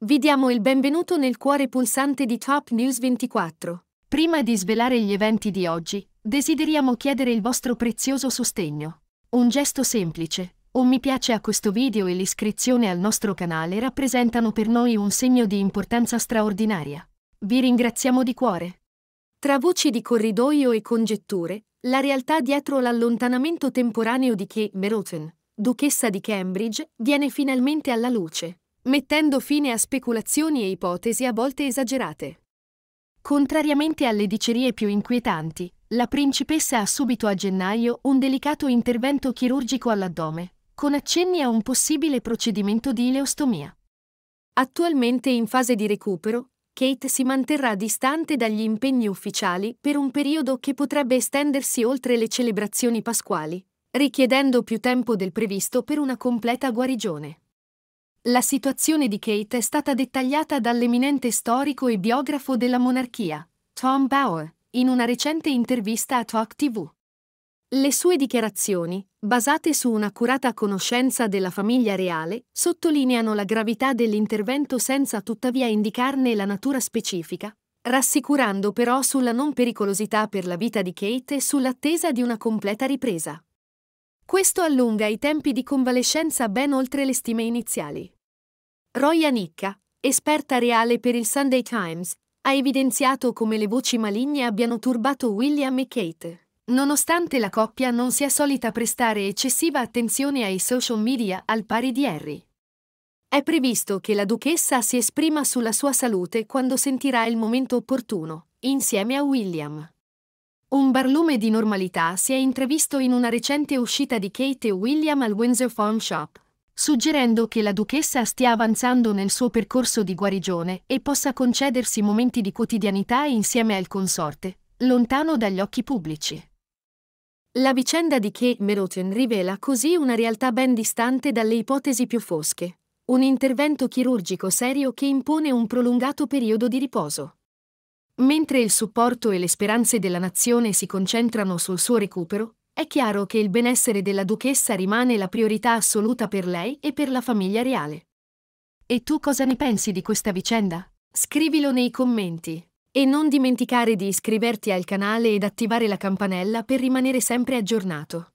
Vi diamo il benvenuto nel cuore pulsante di Top News 24. Prima di svelare gli eventi di oggi, desideriamo chiedere il vostro prezioso sostegno. Un gesto semplice, un mi piace a questo video e l'iscrizione al nostro canale rappresentano per noi un segno di importanza straordinaria. Vi ringraziamo di cuore. Tra voci di corridoio e congetture, la realtà dietro l'allontanamento temporaneo di Kate Middleton, duchessa di Cambridge, viene finalmente alla luce mettendo fine a speculazioni e ipotesi a volte esagerate. Contrariamente alle dicerie più inquietanti, la principessa ha subito a gennaio un delicato intervento chirurgico all'addome, con accenni a un possibile procedimento di ileostomia. Attualmente in fase di recupero, Kate si manterrà distante dagli impegni ufficiali per un periodo che potrebbe estendersi oltre le celebrazioni pasquali, richiedendo più tempo del previsto per una completa guarigione. La situazione di Kate è stata dettagliata dall'eminente storico e biografo della monarchia, Tom Bauer, in una recente intervista a Talk TV. Le sue dichiarazioni, basate su un'accurata conoscenza della famiglia reale, sottolineano la gravità dell'intervento senza tuttavia indicarne la natura specifica, rassicurando però sulla non pericolosità per la vita di Kate e sull'attesa di una completa ripresa. Questo allunga i tempi di convalescenza ben oltre le stime iniziali. Roya Nicca, esperta reale per il Sunday Times, ha evidenziato come le voci maligne abbiano turbato William e Kate. Nonostante la coppia non sia solita prestare eccessiva attenzione ai social media al pari di Harry. È previsto che la duchessa si esprima sulla sua salute quando sentirà il momento opportuno, insieme a William. Un barlume di normalità si è intravisto in una recente uscita di Kate e William al Windsor Farm Shop, suggerendo che la duchessa stia avanzando nel suo percorso di guarigione e possa concedersi momenti di quotidianità insieme al consorte, lontano dagli occhi pubblici. La vicenda di Kate Middleton rivela così una realtà ben distante dalle ipotesi più fosche, un intervento chirurgico serio che impone un prolungato periodo di riposo. Mentre il supporto e le speranze della nazione si concentrano sul suo recupero, è chiaro che il benessere della duchessa rimane la priorità assoluta per lei e per la famiglia reale. E tu cosa ne pensi di questa vicenda? Scrivilo nei commenti. E non dimenticare di iscriverti al canale ed attivare la campanella per rimanere sempre aggiornato.